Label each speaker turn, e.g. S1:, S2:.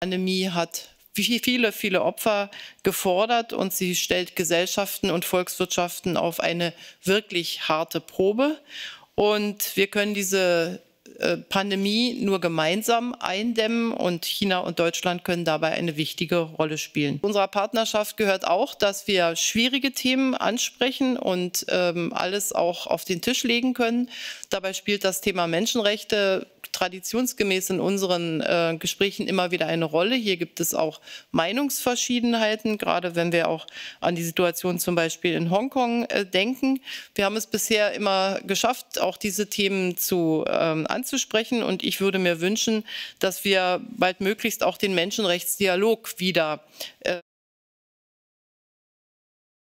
S1: Pandemie hat viele, viele Opfer gefordert und sie stellt Gesellschaften und Volkswirtschaften auf eine wirklich harte Probe. Und wir können diese äh, Pandemie nur gemeinsam eindämmen und China und Deutschland können dabei eine wichtige Rolle spielen. Unserer Partnerschaft gehört auch, dass wir schwierige Themen ansprechen und ähm, alles auch auf den Tisch legen können. Dabei spielt das Thema Menschenrechte traditionsgemäß in unseren äh, Gesprächen immer wieder eine Rolle. Hier gibt es auch Meinungsverschiedenheiten, gerade wenn wir auch an die Situation zum Beispiel in Hongkong äh, denken. Wir haben es bisher immer geschafft, auch diese Themen zu, ähm, anzusprechen. Und ich würde mir wünschen, dass wir baldmöglichst auch den Menschenrechtsdialog wieder äh,